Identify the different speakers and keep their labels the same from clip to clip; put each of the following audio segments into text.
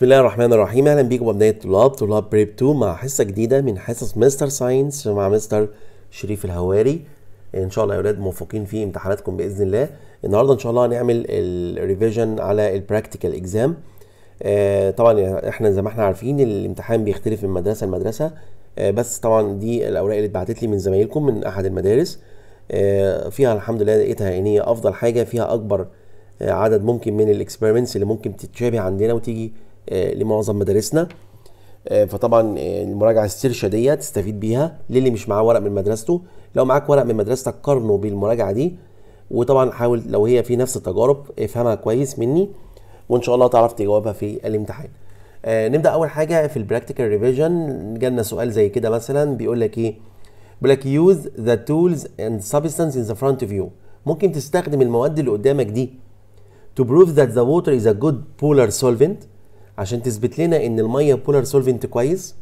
Speaker 1: بسم الله الرحمن الرحيم اهلا بيكم وبداية طلاب طلاب بريب 2 مع حصة جديدة من حصص مستر ساينس مع مستر شريف الهواري ان شاء الله يا اولاد موفقين في امتحاناتكم باذن الله النهارده ان شاء الله هنعمل الريفيجن على البراكتيكال اكزام آه طبعا احنا زي ما احنا عارفين الامتحان بيختلف من مدرسه لمدرسه آه بس طبعا دي الاوراق اللي اتبعتت لي من زمايلكم من احد المدارس آه فيها الحمد لله لقيتها ان هي يعني افضل حاجه فيها اكبر آه، عدد ممكن من الاكسبيرمنتس اللي ممكن تتشابه عندنا وتيجي آه، لمعظم مدارسنا آه، فطبعا آه، المراجعه السيرشه دي تستفيد بيها للي مش معاه ورق من مدرسته لو معاك ورق من مدرستك قارنه بالمراجعه دي وطبعا حاول لو هي في نفس التجارب افهمها كويس مني وان شاء الله تعرف تجاوبها في الامتحان آه نبدا اول حاجه في البراكتيكال ريفيجن جالنا سؤال زي كده مثلا بيقول لك ايه بيقول لك يوز ذا تولز اند سبستانس ان ذا فرونت فيو ممكن تستخدم المواد اللي قدامك دي to prove that the water is a good polar solvent عشان تثبت لنا ان الميه بولار سولفنت كويس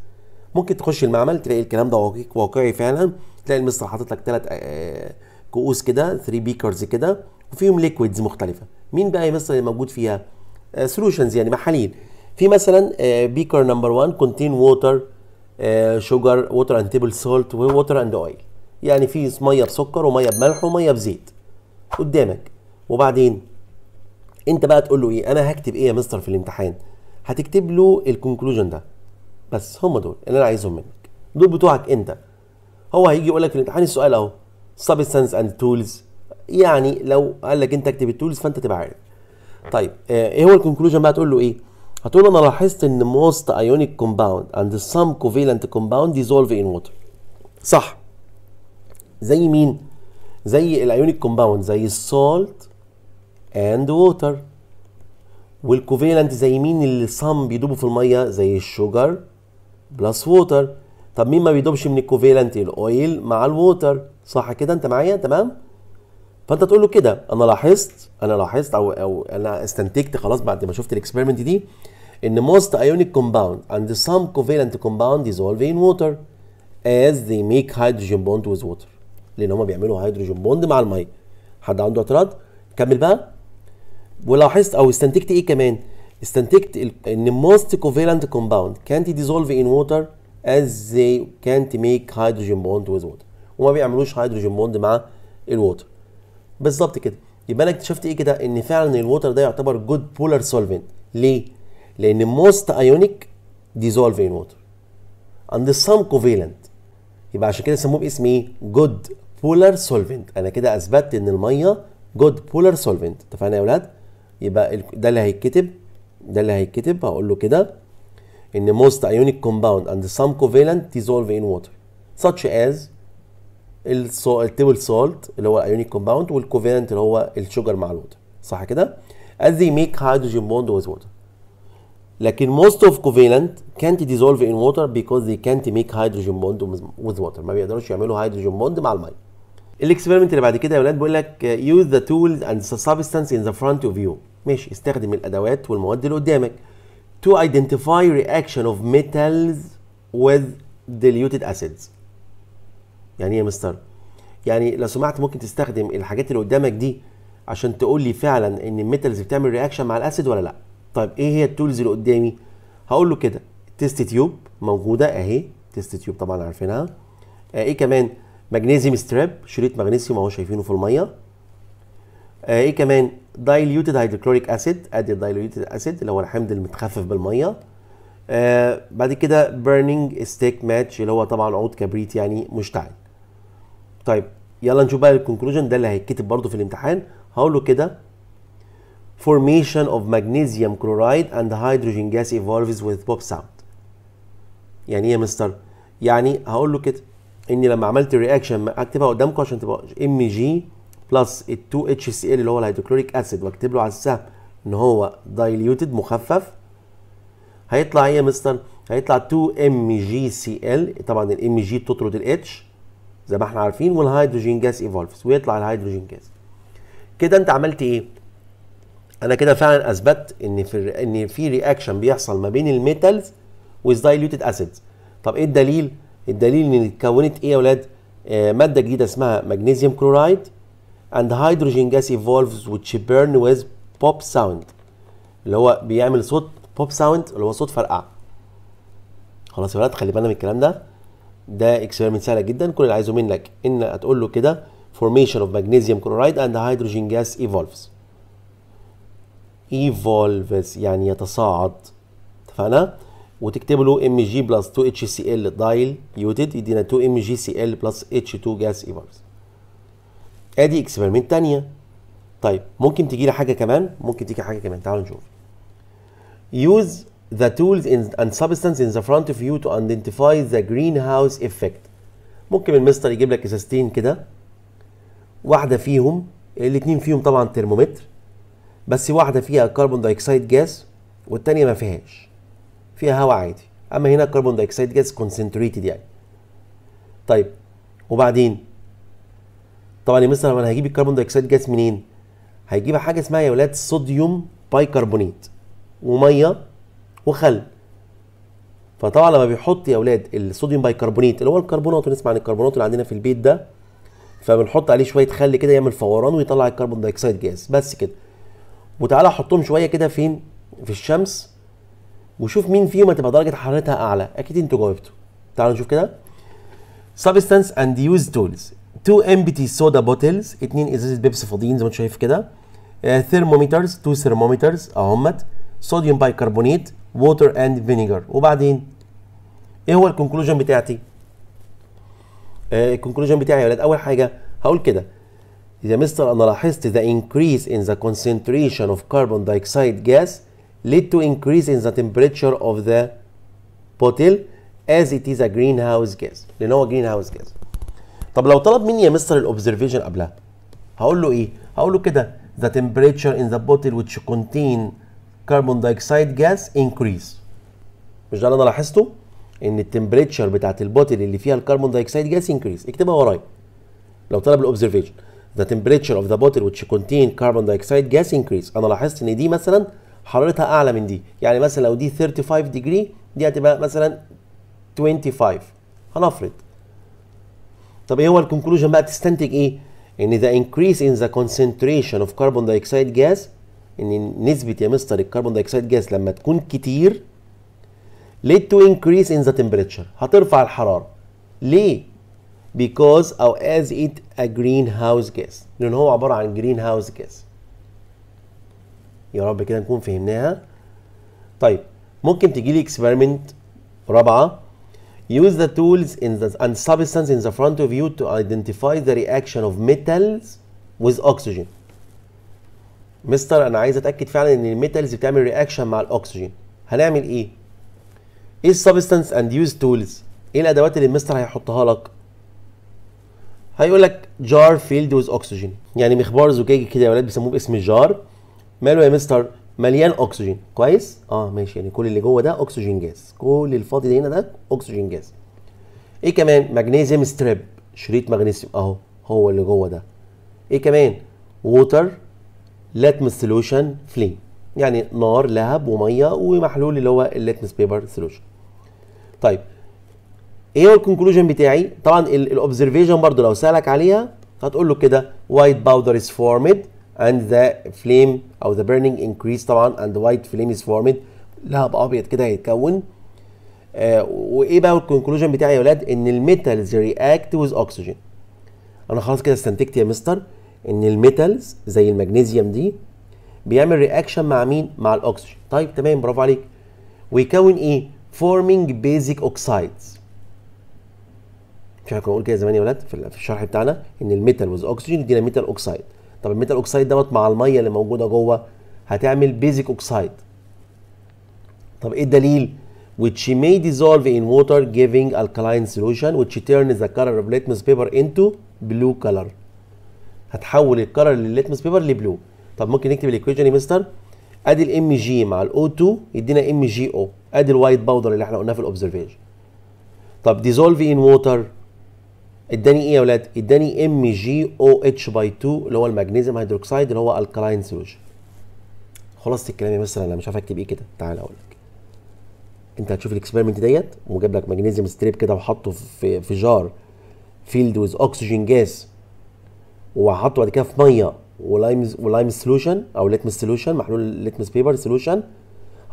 Speaker 1: ممكن تخش المعمل تلاقي الكلام ده واقعي فعلا تلاقي المستر حاطط لك ثلاث آه، آه، كؤوس كده 3 بيكرز كده وفيهم ليكويدز مختلفه مين بقى يا مستر اللي موجود فيها سولوشنز آه، يعني محاليل في مثلا بيكر نمبر 1 كونتين ووتر شوجر ووتر اند تيبل سولت ووتر اند اويل يعني في ميه بسكر وميه بملح وميه بزيت قدامك وبعدين انت بقى تقول له ايه انا هكتب ايه يا مستر في الامتحان هتكتب له الكونكلوجن ده بس هم دول اللي انا عايزهم منك دول بتوعك انت هو هيجي يقول لك في الامتحان السؤال اهو سبستنس اند تولز يعني لو قال لك انت اكتب التولز فانت تبقى عارف طيب آه، ايه هو الكونكلوجن بقى تقول له ايه هتقول له انا لاحظت ان موست ايونيك كومباوند اند سام كوفيلنت كومباوند ديزولف ان ووتر صح زي مين زي الايونيك كومباوند زي السولت اند ووتر والكوفيلنت زي مين اللي صم بيدوبوا في الميه زي الشوجر بلس ووتر طب مين ما بيدوبش من الكوفيلنت الاويل مع الووتر صح كده انت معايا تمام فانت تقول له كده انا لاحظت انا لاحظت او او انا استنتجت خلاص بعد ما شفت الاكسبيرمنت دي ان most ionic compound and some covalent compound dissolve in water as they make hydrogen bond with water لان هما بيعملوا هيدروجين بوند مع الميه حد عنده اعتراض كمل بقى ولاحظت او استنتجت ايه كمان استنتجت ان most covalent compound can't dissolve in water as they can't make hydrogen bond with water وما بيعملوش هيدروجين بوند مع الوتر بالظبط كده يبقى انا اكتشفت ايه كده ان فعلا الوتر ده يعتبر جود بولر سولفنت ليه لان موست ايونيك ديزولف ان ووتر اند سام covalent يبقى عشان كده سموه باسم ايه جود بولر سولفنت انا كده اثبتت ان الميه جود بولر سولفنت اتفقنا يا اولاد يبقى ده اللي هيتكتب ده اللي هيتكتب هقول له كده ان most ionic compound and some covalent dissolve in water such as التيبل سولت اللي هو الايونيك كومباوند والكوفالنت اللي هو الشوجر مع الوتر صح كده؟ as they make hydrogen bond with water لكن most of covalent can't dissolve in water because they can't make hydrogen bond with water ما بيقدروش يعملوا هيدروجين بوند مع الميه الاكسبيرمنت اللي بعد كده يا ولاد بيقول لك use the tools and the substance in the front of you ماشي استخدم الادوات والمواد اللي قدامك to identify reaction of metals with diluted acids يعني ايه يا مستر يعني لو سمحت ممكن تستخدم الحاجات اللي قدامك دي عشان تقول لي فعلا ان الميتالز بتعمل رياكشن مع الاسيد ولا لا طيب ايه هي التولز اللي قدامي هقول له كده تيست تيوب موجوده اهي تيست تيوب طبعا عارفينها آه ايه كمان مغنيسيوم ستراب شريط مغنيسيوم اهو شايفينه في الميه آه ايه كمان دايليوتد هيدروكلوريك اسيد ادي دايليوتد اسيد اللي هو الحمض المتخفف بالميه آه بعد كده بيرنينج ستيك ماتش اللي هو طبعا عود كبريت يعني مشتعل طيب يلا نشوف بقى الكونكلوجن ده اللي هيتكتب برضه في الامتحان هقول له كده formation of magnesium chloride and hydrogen gas evolves with pop sound يعني ايه يا مستر يعني هقول له كده اني لما عملت الرياكشن اكتبها قدامكم عشان تبقى ام جي بلس ال 2 اتش سي ال اللي هو الهيدروكلوريك اسيد واكتب له على السهم ان هو دايليوتد مخفف هيطلع ايه يا مستر هيطلع 2 ام جي سي ال طبعا الام جي بتطرد الاتش زي ما احنا عارفين والهيدروجين جاس ايفولفز ويطلع الهيدروجين جاس كده انت عملت ايه انا كده فعلا اثبت ان في ان في رياكشن بيحصل ما بين الميتالز ويز دايليوتد اسيدز طب ايه الدليل الدليل ان اتكونت ايه يا اولاد آه ماده جديده اسمها مغنيسيوم كلورايد and hydrogen gas evolves which burn with pop sound اللي هو بيعمل صوت pop sound اللي هو صوت فرقعه خلاص يا ولاد خلي بالنا من الكلام ده ده اكسبيرمنت سهله جدا كل اللي عايزه منك ان هتقول له كده formation of magnesium chloride and hydrogen gas evolves evolves يعني يتصاعد اتفقنا وتكتب له mg plus 2 hcl dial ال دايل يدينا 2 mgcl plus h ال 2 gas evolves ادي اكسبيرمنت تانية طيب ممكن تجي لي حاجه كمان ممكن تيجي حاجه كمان تعالوا نشوف يوز ذا تولز اند and ان ذا فرونت front of you to identify the greenhouse ممكن المستر يجيب لك ازازتين كده واحده فيهم الاثنين فيهم طبعا ترمومتر بس واحده فيها كربون دايكسيد جاز والثانيه ما فيهاش فيها هواء عادي اما هنا كربون دايكسيد جاز كونسنتريتد يعني طيب وبعدين طبعا يا مستر انا هجيب الكربون دايكسيد جاز منين؟ هيجيب حاجه اسمها يا ولاد صوديوم بايكربونيت وميه وخل فطبعا لما بيحط يا اولاد الصوديوم بايكربونيت اللي هو الكربونات ونسمع عن الكربونات اللي عندنا في البيت ده فبنحط عليه شويه خل كده يعمل فوران ويطلع الكربون دايكسيد جاز بس كده وتعالى حطهم شويه كده فين في الشمس وشوف مين فيهم هتبقى درجه حرارتها اعلى اكيد انتوا جاوبتوا تعالوا نشوف كده سابستانس اند يوز تولز 2 empty soda bottles اتنين ازازه بيبسي فاضيين زي ما انت شايف كده thermometers 2 thermometers اهمت Sodium bicarbonate. water and vinegar وبعدين ايه هو الكونكلوجن بتاعتي الكونكلوجن uh, بتاعي يا ولاد اول حاجه هقول كده يا مستر the increase in the concentration of carbon dioxide gas led to increase in the temperature of the bottle as it is a greenhouse gas لان هو greenhouse gas طب لو طلب مني يا مستر الاوبزرفيشن قبلها هقول له ايه هقول له كده the temperature in the bottle which contain carbon dioxide gas increase مش ده اللي انا لاحظته ان التمبريتشر بتاعت البوتل اللي فيها الكربون دايوكسيد جاس انكريز اكتبها ورايا لو طلب الاوبزرفيشن ذا temperature اوف ذا بوتل which contain carbon dioxide gas increase انا لاحظت ان دي مثلا حرارتها اعلى من دي يعني مثلا لو دي 35 ديجري دي هتبقى مثلا 25 هنفرض طب ايه هو الكونكلوجن بقى تستنتج ايه ان ذا increase in the concentration of carbon dioxide gas ان نسبه يا مستر الكربون دايكسيد جاز لما تكون كتير lead to increase in the temperature هترفع الحراره ليه because او as it a greenhouse gas لان هو عباره عن greenhouse gas يا رب كده نكون فهمناها طيب ممكن تجي لي اكسبيرمنت رابعه Use the tools in the, and substance in the front of you to identify the reaction of metals with oxygen. مستر انا عايز اتاكد فعلا ان الميتالز بتعمل رياكشن مع الاكسجين. هنعمل ايه؟ ايه substance and use tools؟ ايه الادوات اللي المستر هيحطها لك؟ هيقول لك جار filled with oxygen. يعني مخبار زجاجي كده يا ولاد بيسموه باسم الجار ماله يا مستر مليان اكسجين كويس اه ماشي يعني كل اللي جوه ده اكسجين جاز كل الفاضي ده هنا ده اكسجين جاز ايه كمان مغنيسيوم ستريب شريط مغنيسيوم اهو هو اللي جوه ده ايه كمان ووتر لاتمس سولوشن فليم يعني نار لهب وميه ومحلول اللي هو اللاتمس بيبر سولوشن طيب ايه هو الكونكلوجن بتاعي طبعا الاوبزرفيشن برضو لو سالك عليها هتقول له كده وايت باودر از فورمد and the flame او the burning increase طبعا and the white flame is formed لهب ابيض كده هيتكون آه وايه بقى الكونكلوجن بتاعي يا ولاد ان الميتالز رياكت وذ اوكسجين انا خلاص كده استنتجت يا مستر ان الميتالز زي المغنيسيوم دي بيعمل رياكشن مع مين مع الاكسجين طيب تمام برافو عليك ويكون ايه فورمينج بيزك اوكسايدز مش احنا كنا بنقول كده زمان يا ولاد في الشرح بتاعنا ان الميتال والأكسجين يدينا ميتال اوكسايد طب الميتال اوكسايد دوت مع الميه اللي موجوده جوه هتعمل بيزك اوكسايد طب ايه الدليل which may dissolve in water giving alkaline solution which turns the color of litmus paper into blue color هتحول الكلر للليتمس بيبر لبلو طب ممكن نكتب الايكويشن يا مستر ادي الام جي مع الاو 2 يدينا ام جي او ادي الوايت باودر اللي احنا قلناه في الاوبزرفيشن طب ديزولف ان ووتر اداني ايه يا ولاد؟ اداني ام جي او اتش باي 2 اللي هو المغنيزيوم هيدروكسيد اللي هو الكلاين سولوشن. خلاص الكلام يا مستر انا مش عارف اكتب ايه كده تعالى اقول لك. انت هتشوف الاكسبيرمنت ديت وجاب لك مغنيزيوم ستريب كده وحطه في في جار فيلد ويز اوكسجين جاز وحطه بعد كده في ميه ولايم ولايم سولوشن او ليتمس سولوشن محلول ليتمس بيبر سولوشن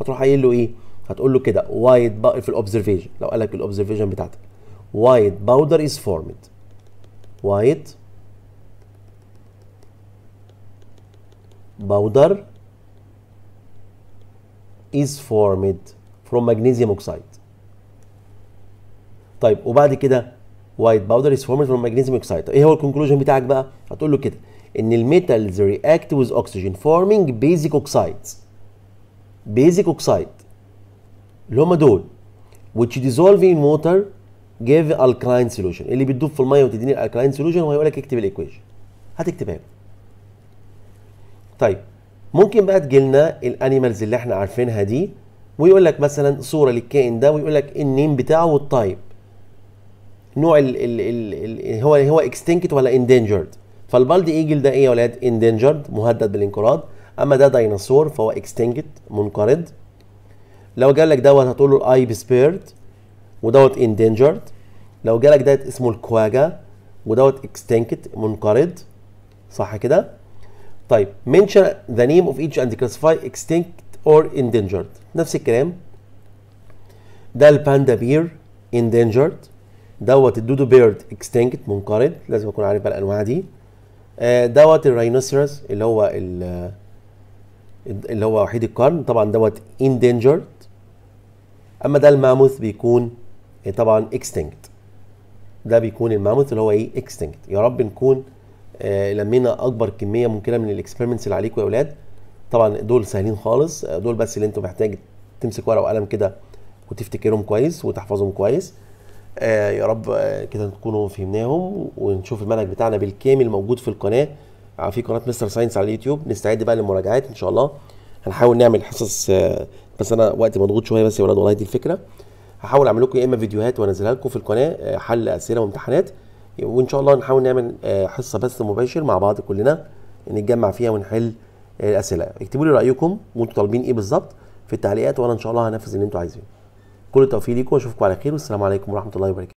Speaker 1: هتروح قايل له ايه؟ هتقول له كده وايد في الاوبزرفيشن لو قال لك الاوبزرفيشن بتاعتك white powder is formed white powder is formed from magnesium oxide طيب وبعد كده white powder is formed from magnesium oxide ايه هو الكونكلوجن بتاعك بقى هتقول له كده ان الميتالز react with oxygen forming basic oxides basic oxide اللي هم دول which dissolve in water جيف الكلاين سوليوشن اللي بتدوب في الميه وتديني الكلاين سوليوشن وهيقول لك اكتب الايكويشن هتكتبها له طيب ممكن بقى تجي لنا الانيمالز اللي احنا عارفينها دي ويقول لك مثلا صوره للكائن ده ويقول لك النيم بتاعه والتايب نوع ال ال ال هو هو اكستنكت ولا اندنجرد فالبالدي ايجل ده ايه يا ولاد اندنجرد مهدد بالانقراض اما ده ديناصور فهو اكستنكت منقرض لو لك دوت هتقول له الاي بسبيرد ودوت اندنجرد لو جالك ده اسمه الكواجا ودوت اكستنكت منقرض صح كده طيب منشن ذا نيم اوف ايتش اند كلاسيفاي extinct or اندنجرد نفس الكلام ده الباندا بير اندنجرد دوت الدودو بيرد extinct منقرض لازم اكون عارف بقى الانواع دي آه، دوت الراينوسيروس اللي هو اللي هو وحيد القرن طبعا دوت اندنجرد اما ده الماموث بيكون يعني طبعا اكستنكت ده بيكون الماموث اللي هو ايه اكستنكت يا رب نكون آه لمينا اكبر كميه ممكنه من الاكسبيرمنتس اللي عليكم يا اولاد طبعا دول سهلين خالص آه، دول بس اللي انتم محتاج تمسك ورقه وقلم كده وتفتكرهم كويس وتحفظهم كويس آه يا رب آه، كده تكونوا فهمناهم ونشوف المنهج بتاعنا بالكامل موجود في القناه آه، في قناه مستر ساينس على اليوتيوب نستعد بقى للمراجعات ان شاء الله هنحاول نعمل حصص بس انا وقت مضغوط شويه بس يا اولاد والله دي الفكره هحاول اعمل لكم يا اما فيديوهات وانزلها لكم في القناه آه، حل اسئله وامتحانات وان شاء الله نحاول نعمل آه، حصه بث مباشر مع بعض كلنا نتجمع فيها ونحل آه، الاسئله اكتبوا لي رايكم وانتم طالبين ايه بالظبط في التعليقات وانا ان شاء الله هنفذ اللي انتم عايزينه كل التوفيق ليكم واشوفكم على خير والسلام عليكم ورحمه الله وبركاته